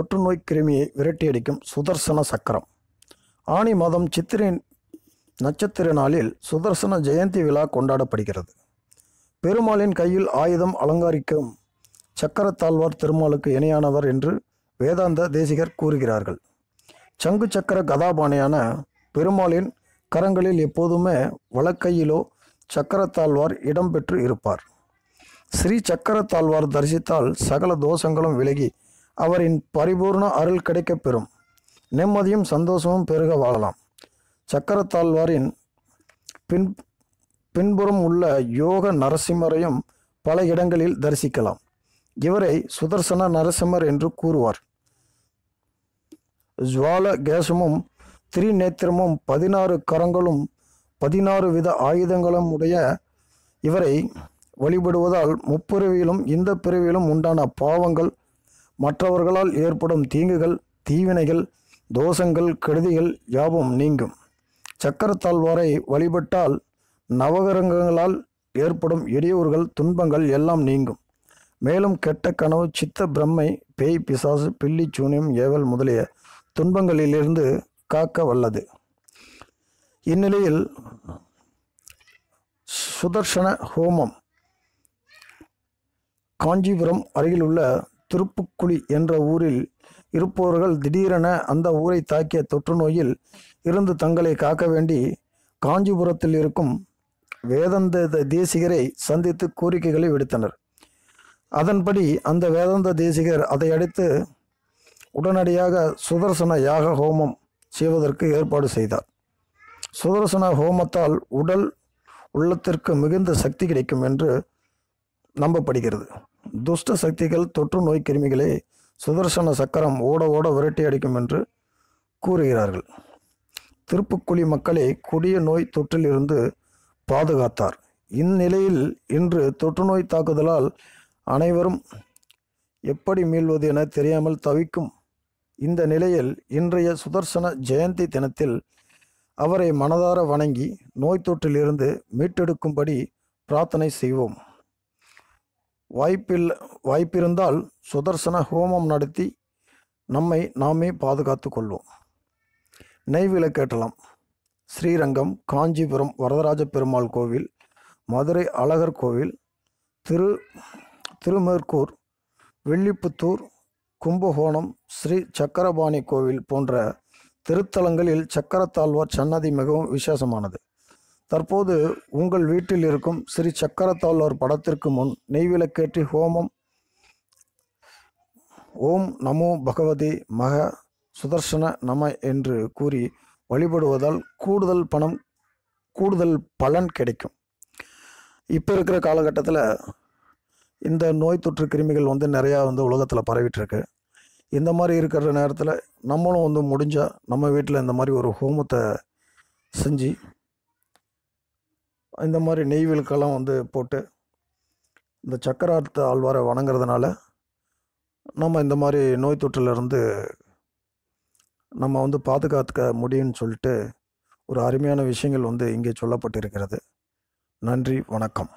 தொற்று நோய் கிருமியை விரட்டியடிக்கும் சுதர்சன சக்கரம் ஆணி மாதம் சித்திரை நட்சத்திர நாளில் சுதர்சன ஜெயந்தி விழா கொண்டாடப்படுகிறது பெருமாளின் கையில் ஆயுதம் அலங்காரிக்கும் சக்கரத்தாழ்வார் திருமாலுக்கு இணையானவர் என்று வேதாந்த தேசிகர் கூறுகிறார்கள் சங்கு சக்கர கதாபானையான பெருமாளின் கரங்களில் எப்போதுமே வழக்கையிலோ சக்கரத்தாழ்வார் இடம்பெற்று இருப்பார் ஸ்ரீ சக்கரத்தாழ்வார் தரிசித்தால் சகல தோஷங்களும் விலகி அவரின் பரிபூர்ண அருள் கிடைக்கப் பெறும் நிம்மதியும் சந்தோஷமும் பெருக வாழலாம் சக்கரத்தாழ்வாரின் பின் பின்புறம் உள்ள யோக நரசிம்மரையும் பல இடங்களில் தரிசிக்கலாம் இவரை சுதர்சன நரசிம்மர் என்று கூறுவார் ஜுவால கேசமும் திரிநேத்திரமும் பதினாறு கரங்களும் பதினாறு வித ஆயுதங்களும் உடைய இவரை வழிபடுவதால் முப்பிறவியிலும் இந்த பிறவியிலும் உண்டான பாவங்கள் மற்றவர்களால் ஏற்படும் தீங்குகள் தீவினைகள் தோஷங்கள் கெடுதிகள் யாவும் நீங்கும் சக்கரத்தாழ்வாரை வழிபட்டால் நவகரங்கங்களால் ஏற்படும் இடையூறுகள் துன்பங்கள் எல்லாம் நீங்கும் மேலும் கெட்ட கனவு சித்த பிரம்மை பேய் பிசாசு பில்லி சூனியம் ஏவல் முதலிய துன்பங்களிலிருந்து காக்க வல்லது இந்நிலையில் சுதர்சன ஹோமம் காஞ்சிபுரம் அருகிலுள்ள திருப்புக்குழி என்ற ஊரில் இருப்பவர்கள் திடீரென அந்த ஊரை தாக்கிய தொற்று நோயில் இருந்து தங்களை காக்க வேண்டி காஞ்சிபுரத்தில் இருக்கும் வேதந்த தேசிகரை சந்தித்து கோரிக்கைகளை விடுத்தனர் அதன்படி அந்த வேதாந்த தேசிகர் அதை அடித்து உடனடியாக சுதர்சன யாக ஹோமம் செய்வதற்கு ஏற்பாடு செய்தார் சுதர்சன ஹோமத்தால் உடல் உள்ளத்திற்கு மிகுந்த சக்தி கிடைக்கும் என்று நம்பப்படுகிறது துஷ்ட சக்திகள் தொற்று நோய் கிருமிகளை சுதர்சன சக்கரம் ஓட ஓட விரட்டி அடிக்கும் என்று கூறுகிறார்கள் திருப்புக்குழி மக்களை கொடிய நோய் தொற்றிலிருந்து பாதுகாத்தார் இந்நிலையில் இன்று தொற்றுநோய் தாக்குதலால் அனைவரும் எப்படி மீள்வது என தெரியாமல் தவிக்கும் இந்த நிலையில் இன்றைய சுதர்சன ஜெயந்தி தினத்தில் அவரை மனதார வணங்கி நோய் தொற்றிலிருந்து மீட்டெடுக்கும்படி பிரார்த்தனை செய்வோம் வாய்ப்பில் வாய்ப்பிருந்தால் சுதர்சன ஹோமம் நடத்தி நம்மை நாமே பாதுகாத்து கொள்வோம் கேட்டலாம் ஸ்ரீரங்கம் காஞ்சிபுரம் வரதராஜ பெருமாள் கோவில் மதுரை அழகர் கோவில் திரு திருமேற்கூர் வெள்ளிப்புத்தூர் கும்பகோணம் ஸ்ரீ சக்கரபாணி கோவில் போன்ற திருத்தலங்களில் சக்கரத்தாழ்வார் சன்னதி மிகவும் விசேஷமானது தற்போது உங்கள் வீட்டில் இருக்கும் ஸ்ரீ சக்கரத்தாழ்வார் படத்திற்கு முன் நெய்விளக்கேற்றி ஹோமம் ஓம் நமோ பகவதி மக சுதர்சன நம என்று கூறி வழிபடுவதால் கூடுதல் பணம் கூடுதல் பலன் கிடைக்கும் இப்போ இருக்கிற காலகட்டத்தில் இந்த நோய் தொற்று கிருமிகள் வந்து நிறையா வந்து உலகத்தில் பரவிட்டுருக்கு இந்த மாதிரி இருக்கிற நேரத்தில் நம்மளும் வந்து முடிஞ்சால் நம்ம வீட்டில் இந்த மாதிரி ஒரு ஹோமத்தை செஞ்சு இந்த மாதிரி நெய் விழுக்கெல்லாம் வந்து போட்டு இந்த சக்கரார்த்த ஆழ்வாரை வணங்குறதுனால நம்ம இந்த மாதிரி நோய் தொற்றுலேருந்து நம்ம வந்து பாதுகாத்துக்க முடியும்னு சொல்லிட்டு ஒரு அருமையான விஷயங்கள் வந்து இங்கே சொல்லப்பட்டிருக்கிறது நன்றி வணக்கம்